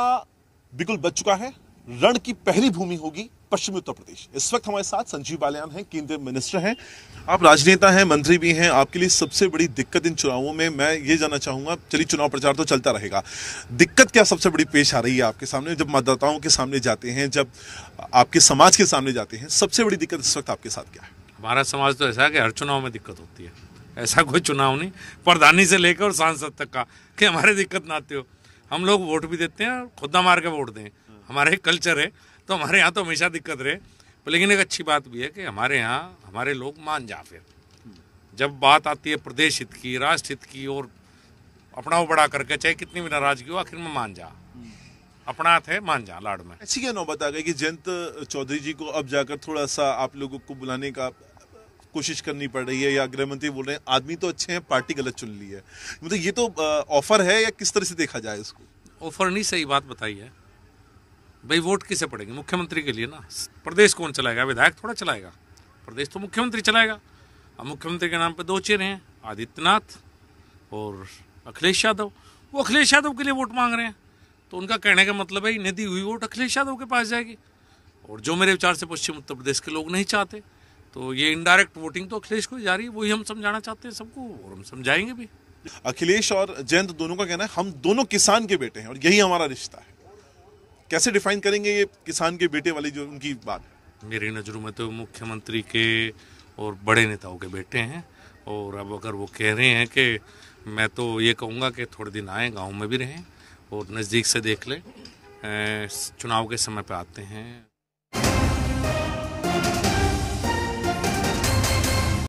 बिल्कुल बच चुका है रण की पहली भूमि होगी पश्चिमी उत्तर प्रदेश इस वक्त हमारे साथ संजीव बालियान हैं केंद्रीय मिनिस्टर हैं आप राजनेता हैं मंत्री भी हैं आपके लिए सबसे बड़ी दिक्कत इन चुनावों में मैं ये जानना चाहूंगा चलिए चुनाव प्रचार तो चलता रहेगा दिक्कत क्या सबसे बड़ी पेश आ रही है आपके सामने जब मतदाताओं के सामने जाते हैं जब आपके समाज के सामने जाते हैं सबसे बड़ी दिक्कत इस वक्त आपके साथ क्या है हमारा समाज तो ऐसा है कि हर चुनाव में दिक्कत होती है ऐसा कोई चुनाव नहीं प्रधानी से लेकर सांसद तक का कि हमारे दिक्कत ना आते हो हम लोग वोट भी देते हैं खुद खुदा मार के वोट दें हमारा एक कल्चर है तो हमारे यहाँ तो हमेशा दिक्कत रहे लेकिन एक अच्छी बात भी है कि हमारे यहाँ हमारे लोग मान जा फिर जब बात आती है प्रदेश हित की राष्ट्र हित की और अपना बड़ा करके चाहे कितनी भी नाराजगी हो आखिर में मान जा अपना हाथ है मान जा लाड में ऐसी क्या नौबत आ गई कि जयंत चौधरी जी को अब जाकर थोड़ा सा आप लोगों को बुलाने का कोशिश करनी पड़ रही है या गृह मंत्री बोल रहे हैं आदमी तो अच्छे हैं पार्टी गलत चुन ली है मतलब ये तो ऑफर है या किस तरह से देखा जाए इसको ऑफर नहीं सही बात बताई है भाई वोट किसे पड़ेंगे मुख्यमंत्री के लिए ना प्रदेश कौन चलाएगा विधायक थोड़ा चलाएगा प्रदेश तो मुख्यमंत्री चलाएगा अब मुख्यमंत्री के नाम पर दो चेहरे हैं आदित्यनाथ और अखिलेश यादव वो अखिलेश यादव के लिए वोट मांग रहे हैं तो उनका कहने का मतलब है निधि हुई वोट अखिलेश यादव के पास जाएगी और जो मेरे विचार से पश्चिम उत्तर प्रदेश के लोग नहीं चाहते तो ये इनडायरेक्ट वोटिंग तो अखिलेश को जा रही है वही हम समझाना चाहते हैं सबको और हम समझाएंगे भी अखिलेश और जयंत दोनों का कहना है हम दोनों किसान के बेटे हैं और यही हमारा रिश्ता है कैसे डिफाइन करेंगे ये किसान के बेटे वाली जो उनकी बात है मेरी नज़रों में तो मुख्यमंत्री के और बड़े नेताओं के बेटे हैं और अब अगर वो कह रहे हैं कि मैं तो ये कहूँगा कि थोड़े दिन आए गाँव में भी रहें और नज़दीक से देख लें चुनाव के समय पर आते हैं